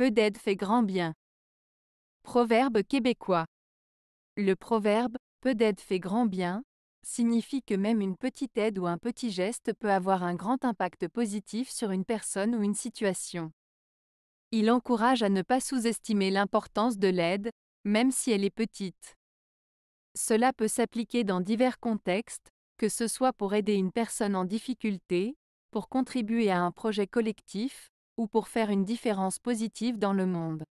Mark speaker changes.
Speaker 1: Peu d'aide fait grand bien. Proverbe québécois. Le proverbe Peu d'aide fait grand bien signifie que même une petite aide ou un petit geste peut avoir un grand impact positif sur une personne ou une situation. Il encourage à ne pas sous-estimer l'importance de l'aide, même si elle est petite. Cela peut s'appliquer dans divers contextes, que ce soit pour aider une personne en difficulté, pour contribuer à un projet collectif, ou pour faire une différence positive dans le monde.